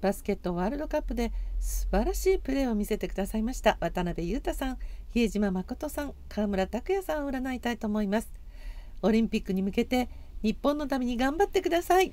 バスケットワールドカップで素晴らしいプレーを見せてくださいました渡辺裕太さん比江島誠さん河村拓也さんを占いたいと思いますオリンピックに向けて日本のために頑張ってください